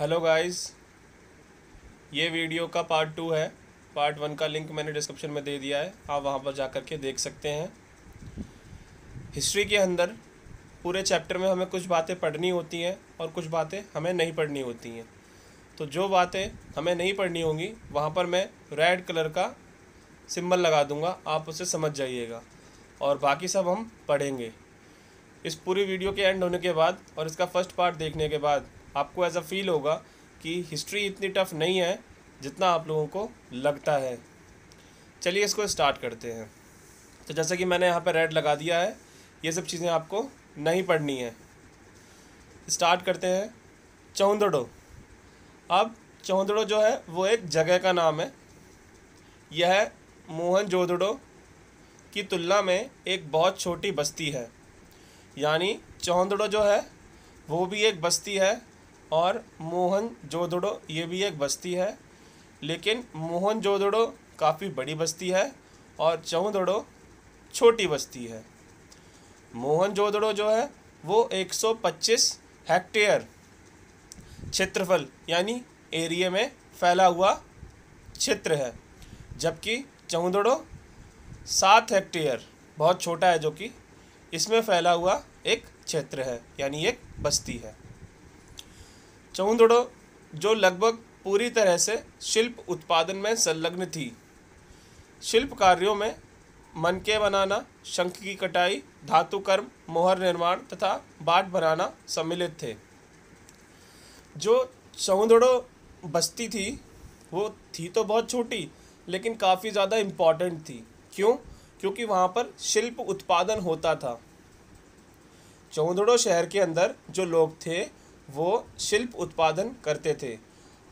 Hello guys ये video का part two है पार्ट वन का लिंक मैंने डिस्क्रिप्शन में दे दिया है आप वहाँ पर जा कर के देख सकते हैं हिस्ट्री के अंदर पूरे चैप्टर में हमें कुछ बातें पढ़नी होती हैं और कुछ बातें हमें नहीं पढ़नी होती हैं तो जो बातें हमें नहीं पढ़नी होंगी वहाँ पर मैं रेड कलर का सिंबल लगा दूँगा आप उसे समझ जाइएगा और बाकी सब हम पढ़ेंगे इस पूरी वीडियो के एंड होने के बाद और इसका फर्स्ट पार्ट देखने के बाद आपको एज अ फील होगा कि हिस्ट्री इतनी टफ नहीं है जितना आप लोगों को लगता है चलिए इसको स्टार्ट करते हैं तो जैसा कि मैंने यहाँ पर रेड लगा दिया है ये सब चीज़ें आपको नहीं पढ़नी है स्टार्ट करते हैं चौंदड़ो अब चौंदड़ो जो है वो एक जगह का नाम है यह मोहन जोदड़ो की तुलना में एक बहुत छोटी बस्ती है यानी चौंदड़ो जो है वो भी एक बस्ती है और मोहन जोदड़ो ये भी एक बस्ती है लेकिन मोहन जोदड़ो काफ़ी बड़ी बस्ती है और चौदड़ो छोटी बस्ती है मोहन जोदड़ो जो है वो 125 हेक्टेयर क्षेत्रफल यानी एरिया में फैला हुआ क्षेत्र है जबकि चौदड़ो सात हेक्टेयर बहुत छोटा है जो कि इसमें फैला हुआ एक क्षेत्र है यानी एक बस्ती है चौंदड़ो जो लगभग पूरी तरह से शिल्प उत्पादन में संलग्न थी शिल्प कार्यों में मनके बनाना शंख की कटाई धातु कर्म मोहर निर्माण तथा बाट बनाना सम्मिलित थे जो चौंदड़ो बस्ती थी वो थी तो बहुत छोटी लेकिन काफ़ी ज़्यादा इम्पॉर्टेंट थी क्यों क्योंकि वहाँ पर शिल्प उत्पादन होता था चौंदड़ो शहर के अंदर जो लोग थे वो शिल्प उत्पादन करते थे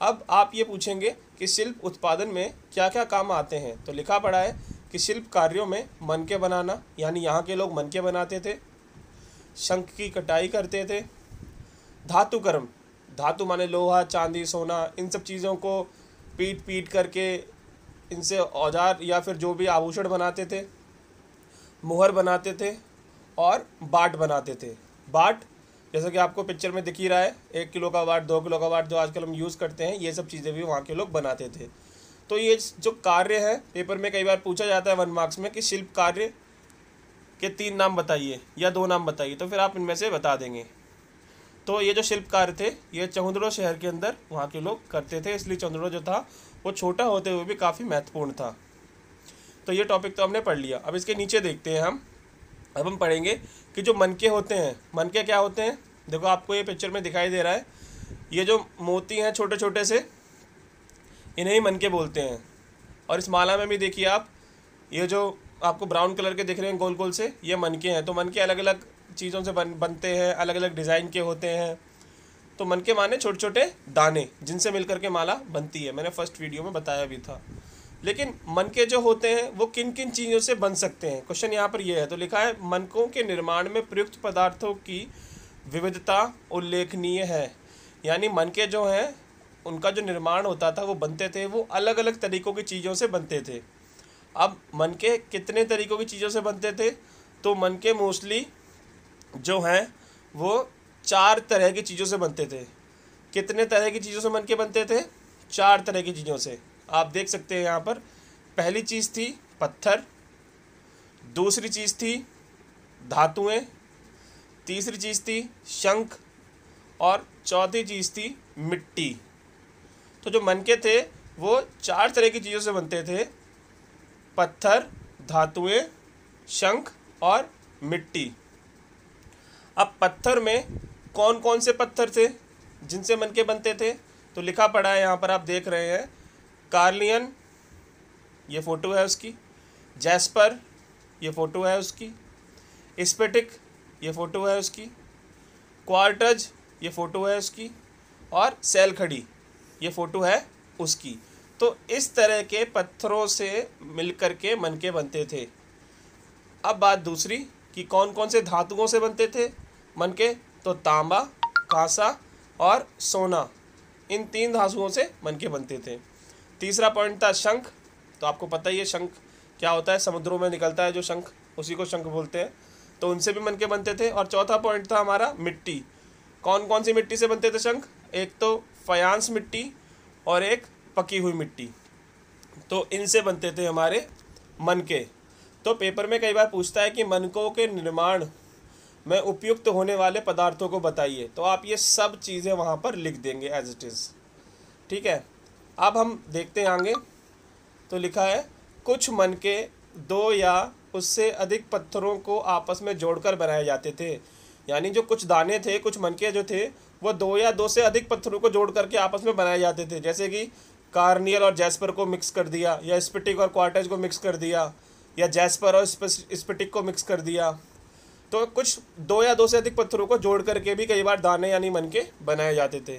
अब आप ये पूछेंगे कि शिल्प उत्पादन में क्या क्या काम आते हैं तो लिखा पड़ा है कि शिल्प कार्यों में मन के बनाना यानी यहाँ के लोग मन के बनाते थे शंख की कटाई करते थे धातु कर्म धातु माने लोहा चांदी सोना इन सब चीज़ों को पीट पीट करके इनसे औजार या फिर जो भी आभूषण बनाते थे मुहर बनाते थे और बाट बनाते थे बाट जैसे कि आपको पिक्चर में दिख ही रहा है एक किलो का वाट दो किलो का वाट जो आजकल हम यूज़ करते हैं ये सब चीज़ें भी वहाँ के लोग बनाते थे तो ये जो कार्य है पेपर में कई बार पूछा जाता है वन मार्क्स में कि शिल्प कार्य के तीन नाम बताइए या दो नाम बताइए तो फिर आप इनमें से बता देंगे तो ये जो शिल्प कार्य थे ये चौंदड़ो शहर के अंदर वहाँ के लोग करते थे इसलिए चौंदड़ो जो था वो छोटा होते हुए भी काफ़ी महत्वपूर्ण था तो ये टॉपिक तो हमने पढ़ लिया अब इसके नीचे देखते हैं हम अब हम पढ़ेंगे कि जो मनके होते हैं मनके क्या होते हैं देखो आपको ये पिक्चर में दिखाई दे रहा है ये जो मोती हैं छोटे छोटे से इन्हें ही मनके बोलते हैं और इस माला में भी देखिए आप ये जो आपको ब्राउन कलर के दिख रहे हैं गोल गोल से ये मनके हैं तो मनके अलग अलग चीज़ों से बन बनते हैं अलग अलग डिज़ाइन के होते हैं तो मनके माने छोटे छोटे दाने जिनसे मिलकर के माला बनती है मैंने फर्स्ट वीडियो में बताया भी था लेकिन मन के जो होते हैं वो किन किन चीज़ों से बन सकते हैं क्वेश्चन यहाँ पर यह है तो लिखा है मनकों के निर्माण में प्रयुक्त पदार्थों की विविधता उल्लेखनीय है यानी मन के जो हैं उनका जो निर्माण होता था वो बनते थे वो अलग अलग तरीक़ों की चीज़ों से बनते थे अब मन के कितने तरीक़ों की चीज़ों से बनते थे तो मन के मोस्टली जो हैं वो चार तरह की चीज़ों से बनते थे कितने तरह की चीज़ों से मन के बनते थे चार तरह की चीज़ों से आप देख सकते हैं यहाँ पर पहली चीज़ थी पत्थर दूसरी चीज़ थी धातुएं तीसरी चीज़ थी शंख और चौथी चीज़ थी मिट्टी तो जो मनके थे वो चार तरह की चीज़ों से बनते थे पत्थर धातुएं शंख और मिट्टी अब पत्थर में कौन कौन से पत्थर थे जिनसे मनके बनते थे तो लिखा पड़ा है यहाँ पर आप देख रहे हैं कार्लियन ये फ़ोटो है उसकी जैस्पर ये फ़ोटो है उसकी स्पेटिक ये फ़ोटो है उसकी क्वार्टज ये फ़ोटो है उसकी और सेल खड़ी ये फ़ोटो है उसकी तो इस तरह के पत्थरों से मिलकर के मनके बनते थे अब बात दूसरी कि कौन कौन से धातुओं से बनते थे मनके तो तांबा कांसा और सोना इन तीन धातुओं से मनके बनते थे तीसरा पॉइंट था शंख तो आपको पता ही है शंख क्या होता है समुद्रों में निकलता है जो शंख उसी को शंख बोलते हैं तो उनसे भी मन के बनते थे और चौथा पॉइंट था हमारा मिट्टी कौन कौन सी मिट्टी से बनते थे शंख एक तो फयांस मिट्टी और एक पकी हुई मिट्टी तो इनसे बनते थे हमारे मन के तो पेपर में कई बार पूछता है कि मनकों के निर्माण में उपयुक्त होने वाले पदार्थों को बताइए तो आप ये सब चीज़ें वहाँ पर लिख देंगे एज इट इज़ ठीक है अब हम देखते आगे तो लिखा है कुछ मन के दो या उससे अधिक पत्थरों को आपस में जोड़कर बनाए जाते थे यानी जो कुछ दाने थे कुछ मनके जो थे वो दो या दो से अधिक पत्थरों को जोड़ करके आपस में बनाए जाते थे जैसे कि कार्नियल और जैस्पर को मिक्स कर दिया या स्पिटिक और क्वार्टज को मिक्स कर दिया या जैस्पर और स्पिटिक को मिक्स कर दिया तो कुछ दो या दो से अधिक पत्थरों को जोड़ करके भी कई बार दाने यानी मन बनाए जाते थे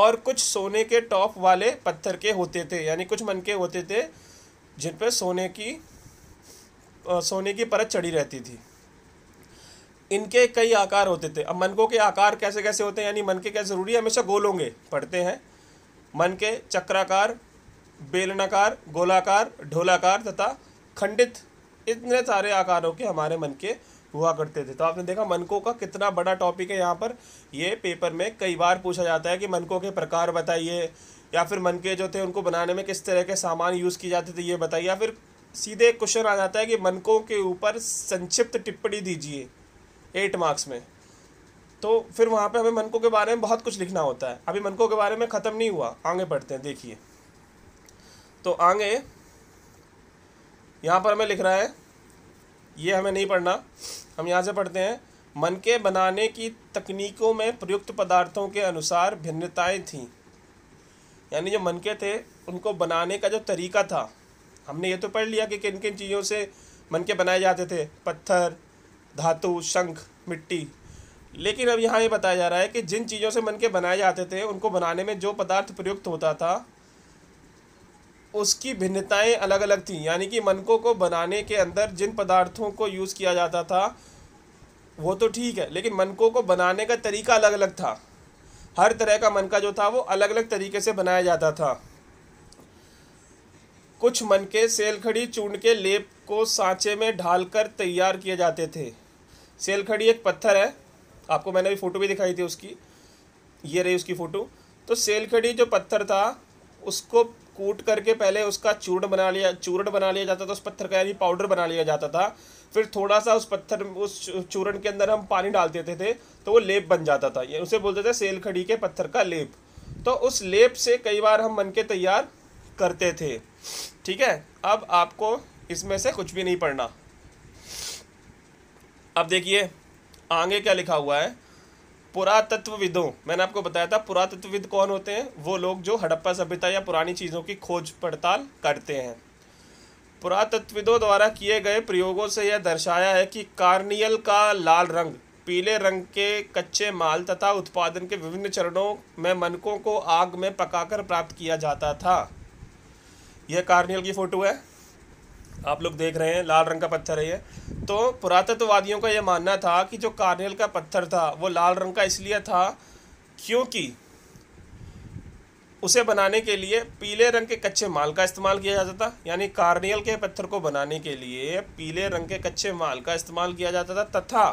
और कुछ सोने के टॉप वाले पत्थर के होते थे यानी कुछ मन के होते थे जिन पर सोने की आ, सोने की परत चढ़ी रहती थी इनके कई आकार होते थे अब मनकों के आकार कैसे कैसे होते हैं यानी मन के क्या ज़रूरी है हमेशा गोल होंगे पढ़ते हैं मन के चक्राकार बेलनाकार गोलाकार ढोलाकार तथा खंडित इतने सारे आकारों के हमारे मन के हुआ करते थे तो आपने देखा मनकों का कितना बड़ा टॉपिक है यहाँ पर ये पेपर में कई बार पूछा जाता है कि मनकों के प्रकार बताइए या फिर मनके जो थे उनको बनाने में किस तरह के सामान यूज़ किए जाते थे ये बताइए या फिर सीधे क्वेश्चन आ जाता है कि मनकों के ऊपर संक्षिप्त टिप्पणी दीजिए एट मार्क्स में तो फिर वहाँ पे हमें मनकों के बारे में बहुत कुछ लिखना होता है अभी मनकों के बारे में ख़त्म नहीं हुआ आगे पढ़ते हैं देखिए तो आगे यहाँ पर हमें लिख रहा है ये हमें नहीं पढ़ना हम यहाँ से पढ़ते हैं मन के बनाने की तकनीकों में प्रयुक्त पदार्थों के अनुसार भिन्नताएं थीं यानी जो मन के थे उनको बनाने का जो तरीका था हमने ये तो पढ़ लिया कि किन किन चीज़ों से मन के बनाए जाते थे पत्थर धातु शंख मिट्टी लेकिन अब यहाँ ये बताया जा रहा है कि जिन चीज़ों से मन के बनाए जाते थे उनको बनाने में जो पदार्थ प्रयुक्त होता था उसकी भिन्नताएं अलग अलग थीं यानी कि मनकों को बनाने के अंदर जिन पदार्थों को यूज़ किया जाता था वो तो ठीक है लेकिन मनकों को बनाने का तरीका अलग अलग था हर तरह का मनका जो था वो अलग अलग तरीके से बनाया जाता था कुछ मनके सेलखड़ी चूंड के लेप को सांचे में ढालकर तैयार किए जाते थे सेलखड़ी एक पत्थर है आपको मैंने भी फ़ोटो भी दिखाई थी उसकी ये रही उसकी फ़ोटो तो सेलखड़ी जो पत्थर था उसको कूट करके पहले उसका चूर्ण बना लिया चूर्ण बना लिया जाता था उस पत्थर का यानी पाउडर बना लिया जाता था फिर थोड़ा सा उस पत्थर उस चूर्ण के अंदर हम पानी डाल देते थे तो वो लेप बन जाता था उसे बोलते थे सेल खड़ी के पत्थर का लेप तो उस लेप से कई बार हम मन के तैयार करते थे ठीक है अब आपको इसमें से कुछ भी नहीं पढ़ना अब देखिए आगे क्या लिखा हुआ है पुरातत्वविदों मैंने आपको बताया था पुरातत्वविद कौन होते हैं वो लोग जो हड़प्पा सभ्यता या पुरानी चीज़ों की खोज पड़ताल करते हैं पुरातत्वविदों द्वारा किए गए प्रयोगों से यह दर्शाया है कि कार्नियल का लाल रंग पीले रंग के कच्चे माल तथा उत्पादन के विभिन्न चरणों में मनकों को आग में पकाकर प्राप्त किया जाता था यह कार्नियल की फ़ोटो है आप लोग देख रहे हैं लाल रंग का पत्थर है ये तो पुरातत्ववादियों का यह मानना था कि जो कार्नियल का पत्थर था वो लाल रंग का इसलिए था क्योंकि उसे बनाने के लिए पीले रंग के कच्चे माल का इस्तेमाल किया जाता था यानी कार्नियल के पत्थर को बनाने के लिए पीले रंग के कच्चे माल का इस्तेमाल किया जाता था तथा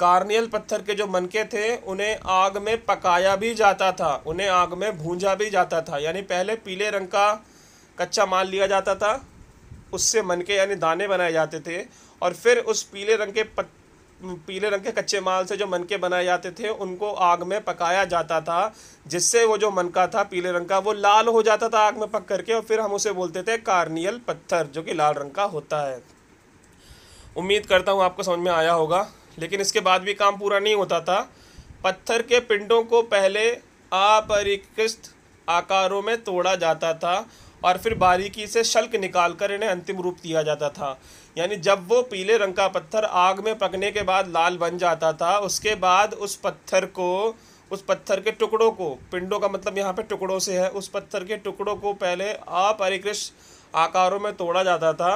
कार्नियल पत्थर के जो मनके थे उन्हें आग में पकाया भी जाता था उन्हें आग में भूंजा भी जाता था यानी पहले पीले रंग का कच्चा माल लिया जाता था उससे मनके यानी दाने बनाए जाते थे और फिर उस पीले रंग के पत, पीले रंग के कच्चे माल से जो मनके बनाए जाते थे उनको आग में पकाया जाता था जिससे वो जो मनका था पीले रंग का वो लाल हो जाता था आग में पक करके और फिर हम उसे बोलते थे कार्नियल पत्थर जो कि लाल रंग का होता है उम्मीद करता हूँ आपको समझ में आया होगा लेकिन इसके बाद भी काम पूरा नहीं होता था पत्थर के पिंडों को पहले अपरिकृत आकारों में तोड़ा जाता था और फिर बारीकी से शल्क निकाल कर इन्हें अंतिम रूप दिया जाता था यानी जब वो पीले रंग का पत्थर आग में पकने के बाद लाल बन जाता था उसके बाद उस पत्थर को उस पत्थर के टुकड़ों को पिंडों का मतलब यहाँ पे टुकड़ों से है उस पत्थर के टुकड़ों को पहले अपरिकृष आकारों में तोड़ा जाता था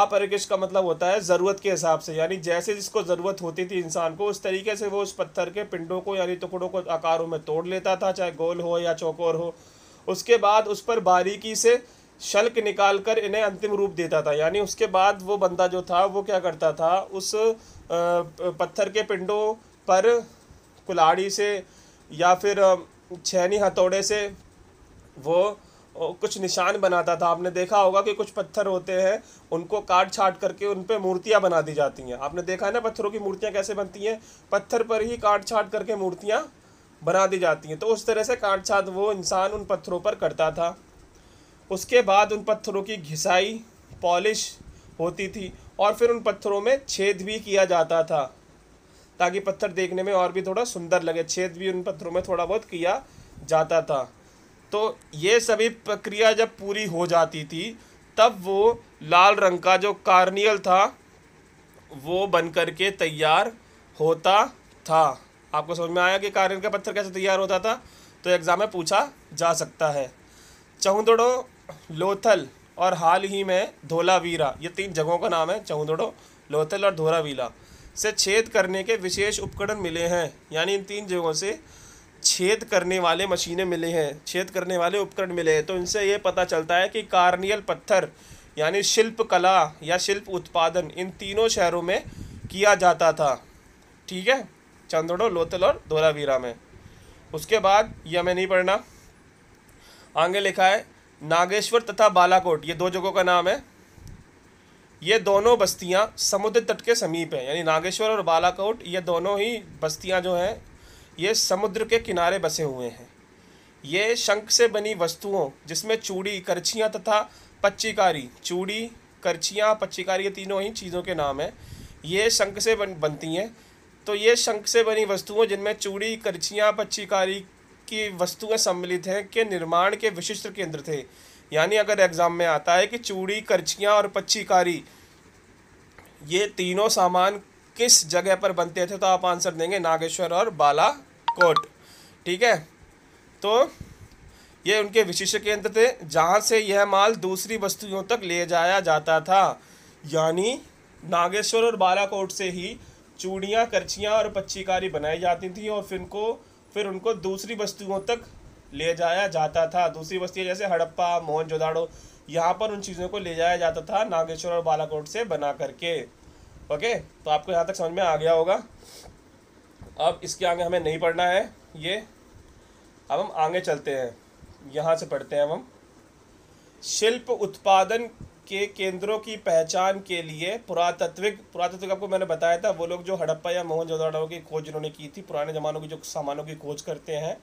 अपरिकृष का मतलब होता है ज़रूरत के हिसाब से यानी जैसे जिसको ज़रूरत होती थी इंसान को उस तरीके से वो उस पत्थर के पिंडों को यानी टुकड़ों को आकारों में तोड़ लेता था चाहे गोल हो या चौकोर हो उसके बाद उस पर बारीकी से शल्क निकाल कर इन्हें अंतिम रूप देता था यानी उसके बाद वो बंदा जो था वो क्या करता था उस पत्थर के पिंडों पर कुलाड़ी से या फिर छैनी हथौड़े से वो कुछ निशान बनाता था आपने देखा होगा कि कुछ पत्थर होते हैं उनको काट छाट करके उन पर मूर्तियाँ बना दी जाती हैं आपने देखा है ना पत्थरों की मूर्तियाँ कैसे बनती हैं पत्थर पर ही काट छाट करके मूर्तियाँ बना दी जाती हैं तो उस तरह से काट छाट वो इंसान उन पत्थरों पर करता था उसके बाद उन पत्थरों की घिसाई पॉलिश होती थी और फिर उन पत्थरों में छेद भी किया जाता था ताकि पत्थर देखने में और भी थोड़ा सुंदर लगे छेद भी उन पत्थरों में थोड़ा बहुत किया जाता था तो ये सभी प्रक्रिया जब पूरी हो जाती थी तब वो लाल रंग का जो कार्नियल था वो बन करके तैयार होता था आपको समझ में आया कि कारेर का पत्थर कैसे तैयार होता था तो एग्ज़ाम में पूछा जा सकता है चहुदड़ो लोथल और हाल ही में धोलावीरा ये तीन जगहों का नाम है चहुदड़ो लोथल और धोलावीरा से छेद करने के विशेष उपकरण मिले हैं यानी इन तीन जगहों से छेद करने वाले मशीनें मिले हैं छेद करने वाले उपकरण मिले हैं तो इनसे ये पता चलता है कि कार्नियल पत्थर यानी शिल्प कला या शिल्प उत्पादन इन तीनों शहरों में किया जाता था ठीक है चंदोड़ो लोतल और धोलावीरा में उसके बाद यह हमें नहीं पढ़ना आगे लिखा है नागेश्वर तथा बालाकोट ये दो जगहों का नाम है ये दोनों बस्तियां समुद्र तट के समीप हैं यानी नागेश्वर और बालाकोट ये दोनों ही बस्तियां जो हैं ये समुद्र के किनारे बसे हुए हैं ये शंख से बनी वस्तुओं जिसमें चूड़ी करछियाँ तथा पच्चीकारी चूड़ी करछियाँ पच्चीकारी ये तीनों ही चीज़ों के नाम हैं ये शंख से बन बनती हैं तो ये शंख से बनी वस्तुओं जिनमें चूड़ी करछियाँ पच्चीकारी की वस्तुएं सम्मिलित हैं के निर्माण के विशिष्ट केंद्र थे यानी अगर एग्ज़ाम में आता है कि चूड़ी करछियाँ और पच्चीकारी ये तीनों सामान किस जगह पर बनते थे तो आप आंसर देंगे नागेश्वर और बालाकोट ठीक है तो ये उनके विशिष्ट केंद्र थे जहाँ से यह माल दूसरी वस्तुओं तक ले जाया जाता था यानी नागेश्वर और बालाकोट से ही चूड़ियाँ करछियाँ और पच्चीकारी बनाई जाती थी और फिर उनको फिर उनको दूसरी बस्तियों तक ले जाया जाता था दूसरी बस्तियाँ जैसे हड़प्पा मोहन जोदाड़ो यहाँ पर उन चीज़ों को ले जाया जाता था नागेश्वर और बालाकोट से बना करके ओके तो आपको यहाँ तक समझ में आ गया होगा अब इसके आगे हमें नहीं पढ़ना है ये अब हम आगे चलते हैं यहाँ से पढ़ते हैं हम शिल्प उत्पादन के केंद्रों की पहचान के लिए पुरातत्विक पुरातत्विक आपको मैंने बताया था वो लोग जो हड़प्पा या मोहनजोदाड़ो की खोज उन्होंने की थी पुराने ज़मानों की जो सामानों की खोज करते हैं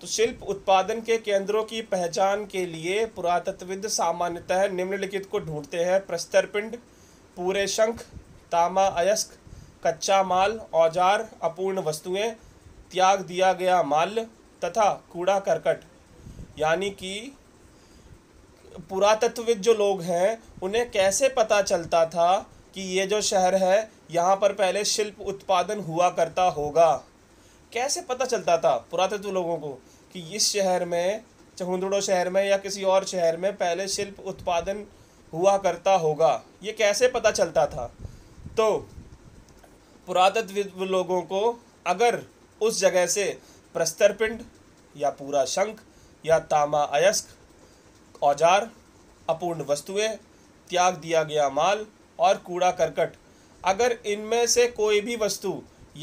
तो शिल्प उत्पादन के केंद्रों की पहचान के लिए पुरातत्विद सामान्यतः निम्नलिखित को ढूंढते हैं प्रस्तर पिंड पूरे शंख तामा अयस्क कच्चा माल औजार अपूर्ण वस्तुएं त्याग दिया गया माल तथा कूड़ा करकट यानी कि पुरातत्वविद जो लोग हैं उन्हें कैसे पता चलता था कि ये जो शहर है यहाँ पर पहले शिल्प उत्पादन हुआ करता होगा कैसे पता चलता था पुरातत्व लोगों को कि इस शहर में चहुंदड़ो शहर में या किसी और शहर में पहले शिल्प उत्पादन हुआ करता होगा ये कैसे पता चलता था तो पुरातत्व लोगों को अगर उस जगह से प्रस्तरपिंड या पूरा शंख या तामा अयस्क औजार अपूर्ण वस्तुएं त्याग दिया गया माल और कूड़ा करकट अगर इनमें से कोई भी वस्तु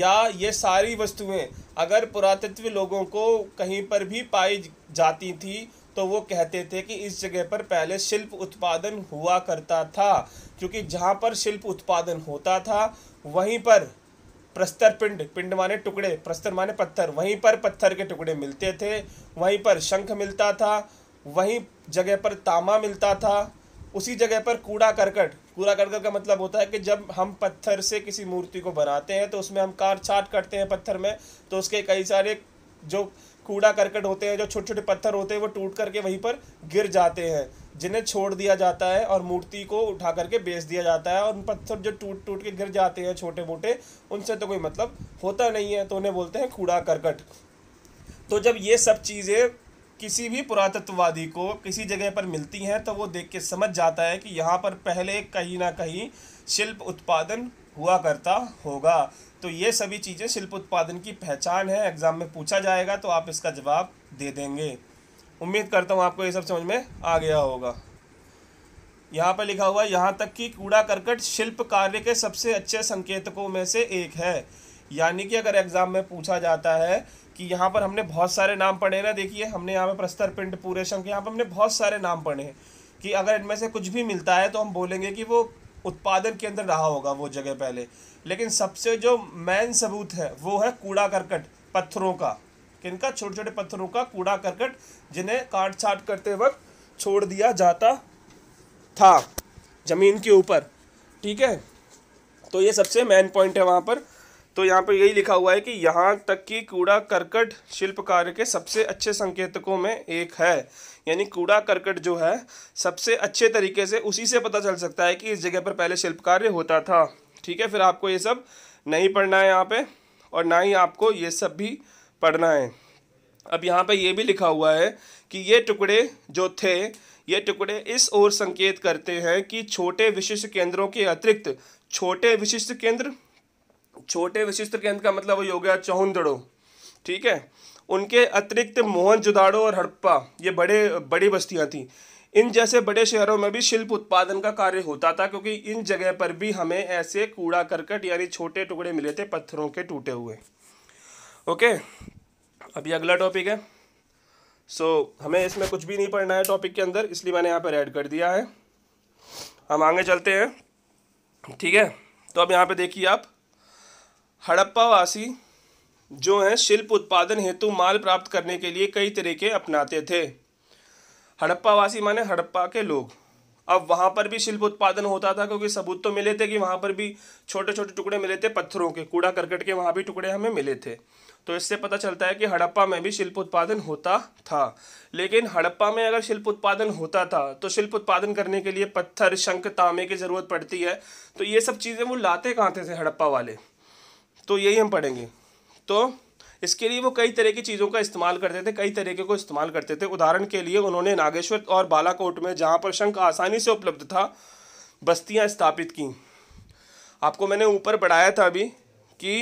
या ये सारी वस्तुएं अगर पुरातत्व लोगों को कहीं पर भी पाई जाती थी तो वो कहते थे कि इस जगह पर पहले शिल्प उत्पादन हुआ करता था क्योंकि जहाँ पर शिल्प उत्पादन होता था वहीं पर प्रस्तर पिंड पिंड माने टुकड़े प्रस्तर माने पत्थर वहीं पर पत्थर के टुकड़े मिलते थे वहीं पर शंख मिलता था वहीं जगह पर तामा मिलता था उसी जगह पर कूड़ा करकट कूड़ा करकट का मतलब होता है कि जब हम पत्थर से किसी मूर्ति को बनाते हैं तो उसमें हम काट छाट करते हैं पत्थर में तो उसके कई सारे जो कूड़ा करकट होते हैं जो छोटे छोटे पत्थर होते हैं वो टूट करके वहीं पर गिर जाते हैं जिन्हें छोड़ दिया जाता है और मूर्ति को उठा करके बेच दिया जाता है और उन पत्थर जो टूट टूट के गिर जाते हैं छोटे मोटे उनसे तो कोई मतलब होता नहीं है तो उन्हें बोलते हैं कूड़ा करकट तो जब ये सब चीज़ें किसी भी पुरातत्ववादी को किसी जगह पर मिलती हैं तो वो देख के समझ जाता है कि यहाँ पर पहले कहीं ना कहीं शिल्प उत्पादन हुआ करता होगा तो ये सभी चीज़ें शिल्प उत्पादन की पहचान है एग्ज़ाम में पूछा जाएगा तो आप इसका जवाब दे देंगे उम्मीद करता हूँ आपको ये सब समझ में आ गया होगा यहाँ पर लिखा हुआ यहाँ तक कि कूड़ा करकट शिल्प कार्य के सबसे अच्छे संकेतकों में से एक है यानी कि अगर एग्ज़ाम में पूछा जाता है कि यहाँ पर हमने बहुत सारे नाम पढ़े ना देखिए हमने यहाँ पे प्रस्तर पिंड पूरे शंख यहाँ पर हमने बहुत सारे नाम पढ़े हैं कि अगर इनमें से कुछ भी मिलता है तो हम बोलेंगे कि वो उत्पादन के अंदर रहा होगा वो जगह पहले लेकिन सबसे जो मेन सबूत है वो है कूड़ा करकट पत्थरों का किनका छोटे छोटे पत्थरों का कूड़ा करकट जिन्हें काट छाट करते वक्त छोड़ दिया जाता था ज़मीन के ऊपर ठीक है तो ये सबसे मेन पॉइंट है वहाँ पर तो यहाँ पर यही लिखा हुआ है कि यहाँ तक कि कूड़ा करकट शिल्प कार्य के सबसे अच्छे संकेतकों में एक है यानी कूड़ा करकट जो है सबसे अच्छे तरीके से उसी से पता चल सकता है कि इस जगह पर पहले शिल्प कार्य होता था ठीक है फिर आपको ये सब नहीं पढ़ना है यहाँ पे और ना ही आपको ये सब भी पढ़ना है अब यहाँ पर ये भी लिखा हुआ है कि ये टुकड़े जो थे ये टुकड़े इस ओर संकेत करते हैं कि छोटे विशिष्ट केंद्रों के अतिरिक्त छोटे विशिष्ट केंद्र छोटे विशिष्ट केंद्र का मतलब वही हो गया चौहदड़ो ठीक है उनके अतिरिक्त मोहन जुदाड़ो और हड़प्पा ये बड़े बड़ी बस्तियाँ थीं इन जैसे बड़े शहरों में भी शिल्प उत्पादन का कार्य होता था क्योंकि इन जगह पर भी हमें ऐसे कूड़ा करकट यानी छोटे टुकड़े मिले थे पत्थरों के टूटे हुए ओके अभी अगला टॉपिक है सो so, हमें इसमें कुछ भी नहीं पढ़ना है टॉपिक के अंदर इसलिए मैंने यहाँ पर ऐड कर दिया है हम आगे चलते हैं ठीक है तो अब यहाँ पर देखिए आप हड़प्पावासी जो हैं शिल्प उत्पादन हेतु माल प्राप्त करने के लिए कई तरीके अपनाते थे हड़प्पावासी माने हड़प्पा के लोग अब वहाँ पर भी शिल्प उत्पादन होता था क्योंकि सबूत तो मिले थे कि वहाँ पर भी छोटे छोटे टुकड़े मिले थे पत्थरों के कूड़ा करकट के वहाँ भी टुकड़े हमें मिले थे तो इससे पता चलता है कि हड़प्पा में भी शिल्प उत्पादन होता था लेकिन हड़प्पा में अगर शिल्प उत्पादन होता था तो शिल्प उत्पादन करने के लिए पत्थर शंख तांबे की ज़रूरत पड़ती है तो ये सब चीज़ें वो लाते कहाँ थे हड़प्पा वाले तो यही हम पढ़ेंगे तो इसके लिए वो कई तरह की चीज़ों का इस्तेमाल करते थे कई तरीके को इस्तेमाल करते थे उदाहरण के लिए उन्होंने नागेश्वर और बालाकोट में जहाँ पर शंख आसानी से उपलब्ध था बस्तियाँ स्थापित की आपको मैंने ऊपर बढ़ाया था अभी कि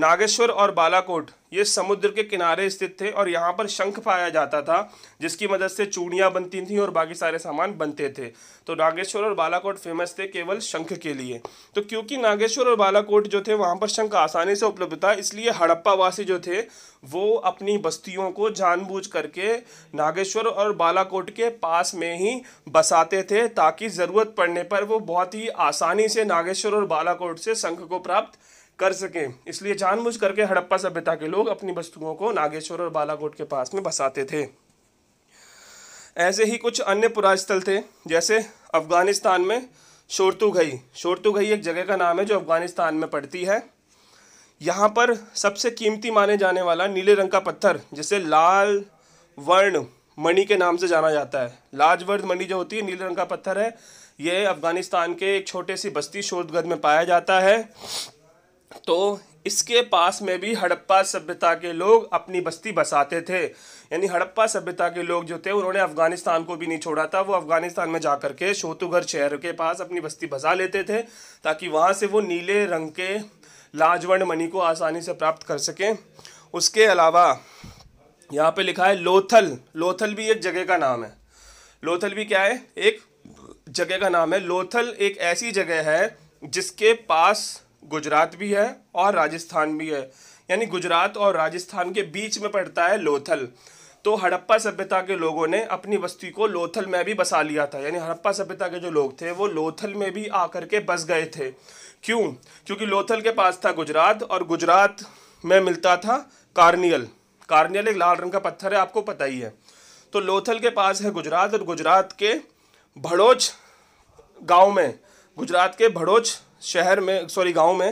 नागेश्वर और बालाकोट ये समुद्र के किनारे स्थित थे और यहाँ पर शंख पाया जाता था जिसकी मदद से चूड़ियाँ बनती थीं और बाकी सारे सामान बनते थे तो नागेश्वर और बालाकोट फेमस थे केवल शंख के लिए तो क्योंकि नागेश्वर और बालाकोट जो थे वहाँ पर शंख आसानी से उपलब्ध था इसलिए हड़प्पावासी जो थे वो अपनी बस्तियों को जानबूझ करके नागेश्वर और बालाकोट के पास में ही बसाते थे ताकि ज़रूरत पड़ने पर वो बहुत ही आसानी से नागेश्वर और बालाकोट से शंख को प्राप्त कर सकें इसलिए जानबूझ करके हड़प्पा सभ्यता के लोग अपनी वस्तुओं को नागेश्वर और बालाकोट के पास में बसाते थे ऐसे ही कुछ अन्य पुरास्थल थे जैसे अफगानिस्तान में शोरतुघई शोरतुघई एक जगह का नाम है जो अफगानिस्तान में पड़ती है यहाँ पर सबसे कीमती माने जाने वाला नीले रंग का पत्थर जिसे लाल वर्ण मणि के नाम से जाना जाता है लाजवर्द मणि जो होती है नीले रंग का पत्थर है ये अफगानिस्तान के एक छोटे सी बस्ती शोरतगढ़ में पाया जाता है तो इसके पास में भी हड़प्पा सभ्यता के लोग अपनी बस्ती बसाते थे यानी हड़प्पा सभ्यता के लोग जो थे उन्होंने अफगानिस्तान को भी नहीं छोड़ा था वो अफगानिस्तान में जा के शोतुगर शहर के पास अपनी बस्ती बसा लेते थे ताकि वहाँ से वो नीले रंग के लाजवंड मणि को आसानी से प्राप्त कर सकें उसके अलावा यहाँ पे लिखा है लोथल लोथल भी एक जगह का नाम है लोथल भी क्या है एक जगह का नाम है लोथल एक ऐसी जगह है जिसके पास गुजरात भी है और राजस्थान भी है यानी गुजरात और राजस्थान के बीच में पड़ता है लोथल तो हड़प्पा सभ्यता के लोगों ने अपनी बस्ती को लोथल में भी बसा लिया था यानी हड़प्पा सभ्यता के जो लोग थे वो लोथल में भी आकर के बस गए थे क्यों क्योंकि लोथल के पास था गुजरात और गुजरात में मिलता था कार्नियल कार्नियल एक लाल रंग का पत्थर है आपको पता ही है तो लोथल के पास है गुजरात और गुजरात के भड़ोच गांव में गुजरात के भड़ोच शहर में सॉरी गांव में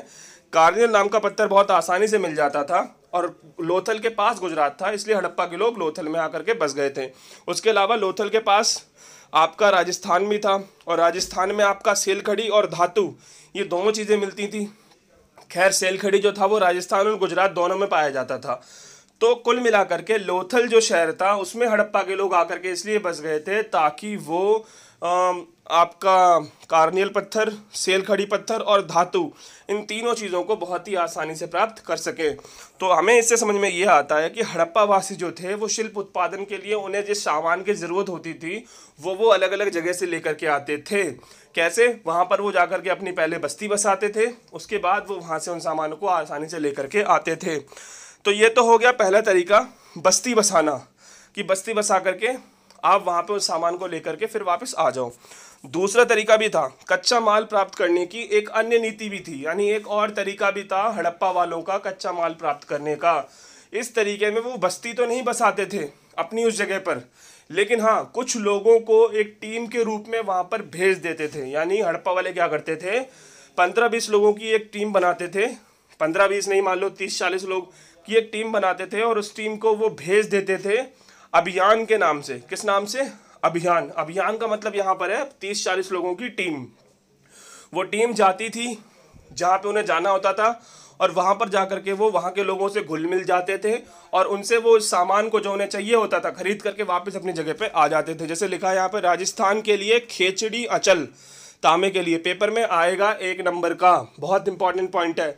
कार्नियल नाम का पत्थर बहुत आसानी से मिल जाता था और लोथल के पास गुजरात था इसलिए हड़प्पा के लोग लोथल में आकर के बस गए थे उसके अलावा लोथल के पास आपका राजस्थान भी था और राजस्थान में आपका सेलखड़ी और धातु ये दोनों चीज़ें मिलती थी खैर सेलखड़ी जो था वो राजस्थान और गुजरात दोनों में पाया जाता था तो कुल मिलाकर के लोथल जो शहर था उसमें हड़प्पा के लोग आकर के इसलिए बस गए थे ताकि वो आपका कार्नियल पत्थर सेल खड़ी पत्थर और धातु इन तीनों चीज़ों को बहुत ही आसानी से प्राप्त कर सकें तो हमें इससे समझ में यह आता है कि हड़प्पावासी जो थे वो शिल्प उत्पादन के लिए उन्हें जिस सामान की ज़रूरत होती थी वो वो अलग अलग जगह से लेकर के आते थे कैसे वहाँ पर वो जाकर के अपनी पहले बस्ती बसाते थे उसके बाद वो वहाँ से उन सामानों को आसानी से लेकर के आते थे तो ये तो हो गया पहला तरीका बस्ती बसाना कि बस्ती बसा करके आप वहाँ पर उस सामान को लेकर के फिर वापस आ जाओ दूसरा तरीका भी था कच्चा माल प्राप्त करने की एक अन्य नीति भी थी यानी एक और तरीका भी था हड़प्पा वालों का कच्चा माल प्राप्त करने का इस तरीके में वो बस्ती तो नहीं बसाते थे अपनी उस जगह पर लेकिन हाँ कुछ लोगों को एक टीम के रूप में वहाँ पर भेज देते थे यानी हड़प्पा वाले क्या करते थे पंद्रह बीस लोगों की एक टीम बनाते थे पंद्रह बीस नहीं मान लो तीस चालीस लोग की एक टीम बनाते थे और उस टीम को वो भेज देते थे अभियान के नाम से किस नाम से अभियान अभियान का मतलब यहाँ पर है तीस चालीस लोगों की टीम वो टीम जाती थी जहाँ पे उन्हें जाना होता था और वहाँ पर जा करके वो वहाँ के लोगों से घुल मिल जाते थे और उनसे वो सामान को जो उन्हें चाहिए होता था खरीद करके वापस अपनी जगह पे आ जाते थे जैसे लिखा है यहाँ पर राजस्थान के लिए खेचड़ी अचल तांबे के लिए पेपर में आएगा एक नंबर का बहुत इंपॉर्टेंट पॉइंट है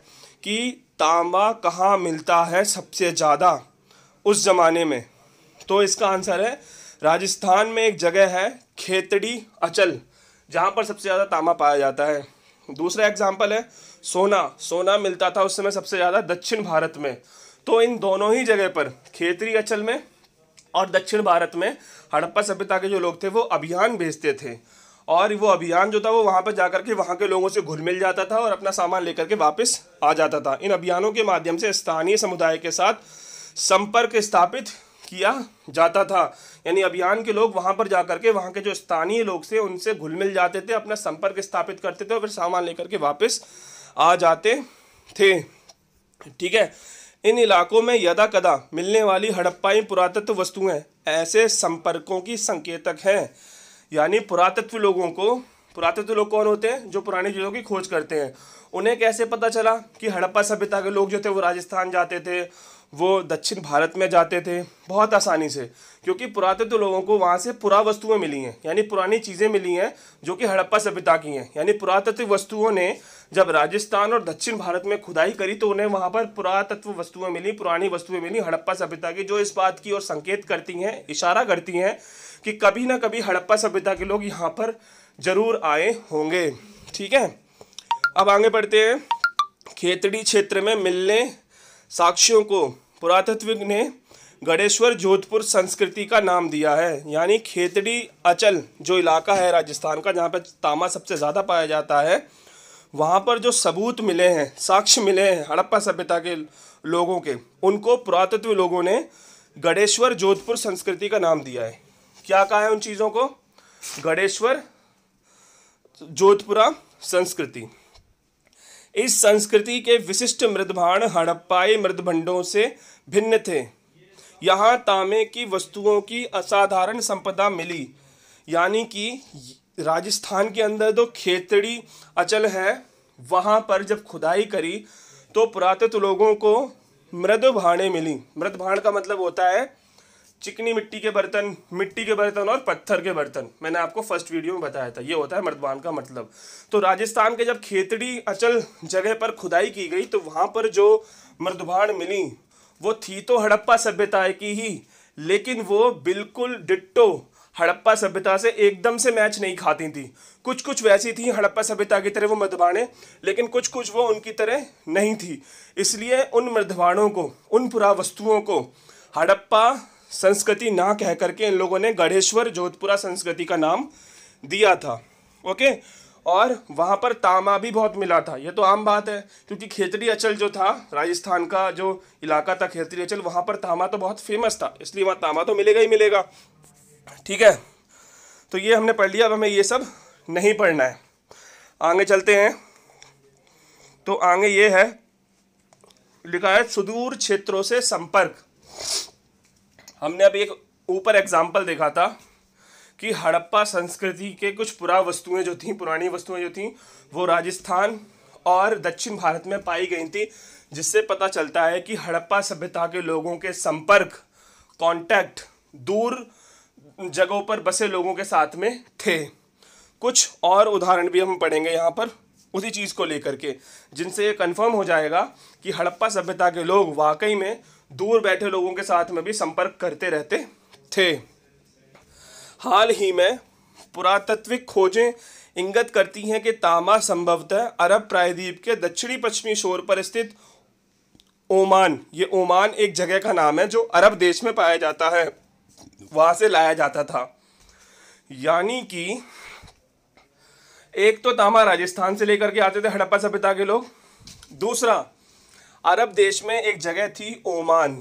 कि तांबा कहाँ मिलता है सबसे ज़्यादा उस ज़माने में तो इसका आंसर है राजस्थान में एक जगह है खेतड़ी अचल जहाँ पर सबसे ज़्यादा तांबा पाया जाता है दूसरा एग्जाम्पल है सोना सोना मिलता था उस समय सबसे ज़्यादा दक्षिण भारत में तो इन दोनों ही जगह पर खेतरी अचल में और दक्षिण भारत में हड़प्पा सभ्यता के जो लोग थे वो अभियान भेजते थे और वो अभियान जो था वो वहाँ पर जाकर के वहाँ के लोगों से घुल मिल जाता था और अपना सामान लेकर के वापस आ जाता था इन अभियानों के माध्यम से स्थानीय समुदाय के साथ संपर्क स्थापित किया जाता था यानी अभियान के लोग वहाँ पर जा करके वहाँ के जो स्थानीय लोग से उनसे घुल मिल जाते थे अपना संपर्क स्थापित करते थे और फिर सामान लेकर के वापस आ जाते थे ठीक है इन इलाकों में यदा कदा मिलने वाली हड़प्पाई पुरातत्व वस्तुएं ऐसे संपर्कों की संकेतक हैं यानी पुरातत्व लोगों को पुरातत्व लोग कौन होते हैं जो पुरानी चीज़ों की खोज करते हैं उन्हें कैसे पता चला कि हड़प्पा सभ्यता के लोग जो थे वो राजस्थान जाते थे वो दक्षिण भारत में जाते थे बहुत आसानी से क्योंकि पुरातत्व तो लोगों को वहाँ से पुरा वस्तुएं मिली हैं यानी पुरानी चीज़ें मिली हैं जो कि हड़प्पा सभ्यता की हैं यानी पुरातत्व वस्तुओं ने जब राजस्थान और दक्षिण भारत में खुदाई करी तो उन्हें वहाँ पर पुरातत्व वस्तुएं मिली पुरानी वस्तुएं मिली हड़प्पा सभ्यता की जो इस बात की ओर संकेत करती हैं इशारा करती हैं कि कभी ना कभी हड़प्पा सभ्यता के लोग यहाँ पर ज़रूर आए होंगे ठीक है अब आगे बढ़ते हैं खेतड़ी क्षेत्र में मिलने साक्ष्यों को पुरातत्व ने गढ़ेश्वर जोधपुर संस्कृति का नाम दिया है यानी खेतड़ी अचल जो इलाका है राजस्थान का जहाँ पर तांबा सबसे ज़्यादा पाया जाता है वहाँ पर जो सबूत मिले हैं साक्ष्य मिले हैं हड़प्पा सभ्यता के लोगों के उनको पुरातत्व लोगों ने गढ़ेश्वर जोधपुर संस्कृति का नाम दिया है क्या कहा है उन चीज़ों को गढ़ेश्वर जोधपुरा संस्कृति इस संस्कृति के विशिष्ट मृदभाण हड़प्पाई मृदभंडों से भिन्न थे यहाँ तांबे की वस्तुओं की असाधारण संपदा मिली यानी कि राजस्थान के अंदर जो तो खेतड़ी अचल है वहाँ पर जब खुदाई करी तो पुरातत्व लोगों को मृद मिली मृद का मतलब होता है चिकनी मिट्टी के बर्तन मिट्टी के बर्तन और पत्थर के बर्तन मैंने आपको फर्स्ट वीडियो में बताया था ये होता है मर्दबान का मतलब तो राजस्थान के जब खेतड़ी अचल जगह पर खुदाई की गई तो वहाँ पर जो मर्दबान मिली वो थी तो हड़प्पा सभ्यता की ही लेकिन वो बिल्कुल डिट्टो हड़प्पा सभ्यता से एकदम से मैच नहीं खाती थी कुछ कुछ वैसी थी हड़प्पा सभ्यता की तरह वो मर्दबाने लेकिन कुछ कुछ वो उनकी तरह नहीं थी इसलिए उन मर्दबानों को उन पुरावस्तुओं को हड़प्पा संस्कृति ना कह करके इन लोगों ने गढ़ेश्वर जोधपुरा संस्कृति का नाम दिया था ओके और वहाँ पर तामा भी बहुत मिला था ये तो आम बात है क्योंकि खेतरी अचल जो था राजस्थान का जो इलाका था खेतरी अचल वहाँ पर तामा तो बहुत फेमस था इसलिए वहाँ तामा तो मिलेगा ही मिलेगा ठीक है तो ये हमने पढ़ लिया अब हमें ये सब नहीं पढ़ना है आगे चलते हैं तो आगे ये है लिखा है सुदूर क्षेत्रों से संपर्क हमने अभी एक ऊपर एग्जाम्पल देखा था कि हड़प्पा संस्कृति के कुछ पुरा वस्तुएं जो थी पुरानी वस्तुएं जो थी वो राजस्थान और दक्षिण भारत में पाई गई थी जिससे पता चलता है कि हड़प्पा सभ्यता के लोगों के संपर्क कांटेक्ट दूर जगहों पर बसे लोगों के साथ में थे कुछ और उदाहरण भी हम पढ़ेंगे यहाँ पर उसी चीज़ को लेकर के जिनसे ये कन्फर्म हो जाएगा कि हड़प्पा सभ्यता के लोग वाकई में दूर बैठे लोगों के साथ में भी संपर्क करते रहते थे हाल ही में पुरातत्विक खोजें इंगत करती हैं कि तामा संभवतः अरब प्रायद्वीप के दक्षिणी पश्चिमी शोर पर स्थित ओमान ये ओमान एक जगह का नाम है जो अरब देश में पाया जाता है वहाँ से लाया जाता था यानी कि एक तो तामा राजस्थान से लेकर के आते थे हड़प्पा सभ्यता के लोग दूसरा अरब देश में एक जगह थी ओमान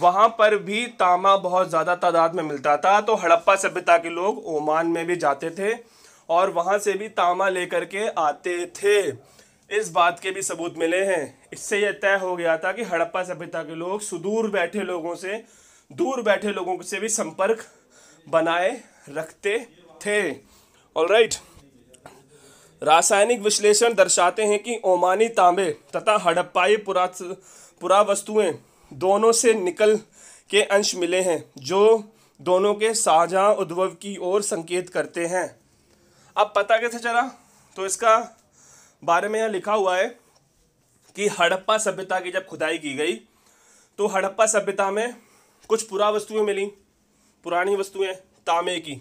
वहाँ पर भी तामा बहुत ज़्यादा तादाद में मिलता था तो हड़प्पा सभ्यता के लोग ओमान में भी जाते थे और वहाँ से भी तामा लेकर के आते थे इस बात के भी सबूत मिले हैं इससे यह तय हो गया था कि हड़प्पा सभ्यता के लोग सुदूर बैठे लोगों से दूर बैठे लोगों से भी संपर्क बनाए रखते थे ऑल राइट right. रासायनिक विश्लेषण दर्शाते हैं कि ओमानी तांबे तथा हड़प्पाई पुरा पुरावस्तुएँ दोनों से निकल के अंश मिले हैं जो दोनों के साझा उद्भव की ओर संकेत करते हैं अब पता कैसे चला तो इसका बारे में यह लिखा हुआ है कि हड़प्पा सभ्यता की जब खुदाई की गई तो हड़प्पा सभ्यता में कुछ पुरा वस्तुएं मिली पुरानी वस्तुएं तांबे की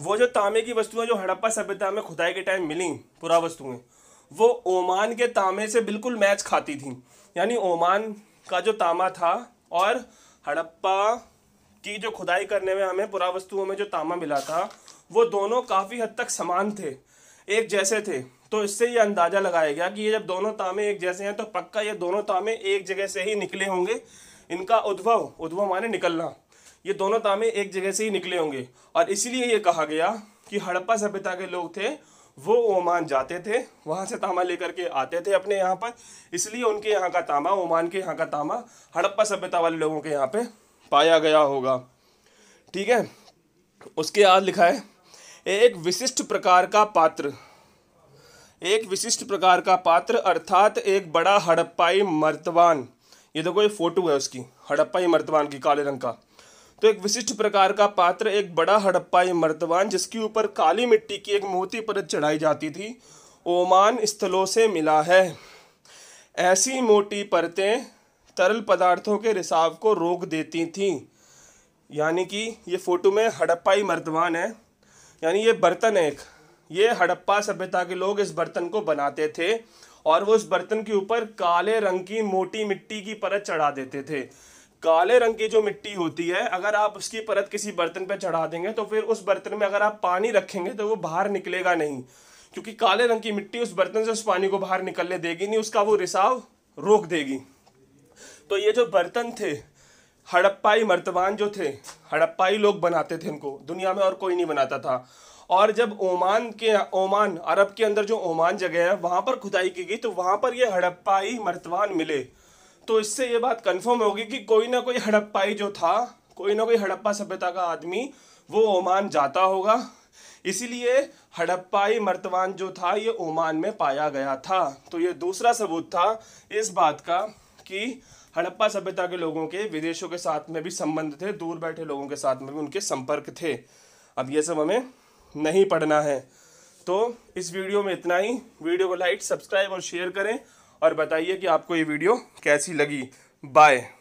वो जो तांबे की वस्तुएं जो हड़प्पा सभ्यता में खुदाई के टाइम मिली पुरा वस्तुएं वो ओमान के तांबे से बिल्कुल मैच खाती थी यानी ओमान का जो तांबा था और हड़प्पा की जो खुदाई करने में हमें पुरा वस्तुओं में जो तांबा मिला था वो दोनों काफ़ी हद तक समान थे एक जैसे थे तो इससे ये अंदाज़ा लगाया गया कि ये जब दोनों तामे एक जैसे हैं तो पक्का ये दोनों तामे एक जगह से ही निकले होंगे इनका उद्भव उद्भव माने निकलना ये दोनों तामे एक जगह से ही निकले होंगे और इसीलिए ये कहा गया कि हड़प्पा सभ्यता के लोग थे वो ओमान जाते थे वहाँ से तांबा लेकर के आते थे अपने यहाँ पर इसलिए उनके यहाँ का तांबा ओमान के यहाँ का तांबा हड़प्पा सभ्यता वाले लोगों के यहाँ पे पाया गया होगा ठीक है उसके बाद लिखा है एक विशिष्ट प्रकार का पात्र एक विशिष्ट प्रकार का पात्र अर्थात एक बड़ा हड़प्पाई मर्तवान ये देखो ये फोटो है उसकी हड़प्पाई मर्तवान की काले रंग का तो एक विशिष्ट प्रकार का पात्र एक बड़ा हड़प्पाई मर्तबान जिसके ऊपर काली मिट्टी की एक मोती परत चढ़ाई जाती थी ओमान स्थलों से मिला है ऐसी मोटी परतें तरल पदार्थों के रिसाव को रोक देती थीं यानी कि ये फ़ोटो में हड़प्पाई मर्दवान है यानी ये बर्तन है एक ये हड़प्पा सभ्यता के लोग इस बर्तन को बनाते थे और वो इस बर्तन के ऊपर काले रंग की मोटी मिट्टी की परत चढ़ा देते थे काले रंग की जो मिट्टी होती है अगर आप उसकी परत किसी बर्तन पर चढ़ा देंगे तो फिर उस बर्तन में अगर आप पानी रखेंगे तो वो बाहर निकलेगा नहीं क्योंकि काले रंग की मिट्टी उस बर्तन से उस पानी को बाहर निकलने देगी नहीं उसका वो रिसाव रोक देगी तो ये जो बर्तन थे हड़प्पाई मर्तबान जो थे हड़प्पाई लोग बनाते थे इनको दुनिया में और कोई नहीं बनाता था और जब ओमान के ओमान अरब के अंदर जो ओमान जगह है वहाँ पर खुदाई की गई तो वहाँ पर ये हड़प्पाई मर्तबान मिले तो इससे ये बात कंफर्म होगी कि कोई ना कोई हड़प्पाई जो था कोई ना कोई हड़प्पा सभ्यता का आदमी वो ओमान जाता होगा इसीलिए हड़प्पाई मर्तवान जो था ये ओमान में पाया गया था तो ये दूसरा सबूत था इस बात का कि हड़प्पा सभ्यता के लोगों के विदेशों के साथ में भी संबंध थे दूर बैठे लोगों के साथ में भी उनके संपर्क थे अब ये सब हमें नहीं पढ़ना है तो इस वीडियो में इतना ही वीडियो को लाइक सब्सक्राइब और शेयर करें और बताइए कि आपको ये वीडियो कैसी लगी बाय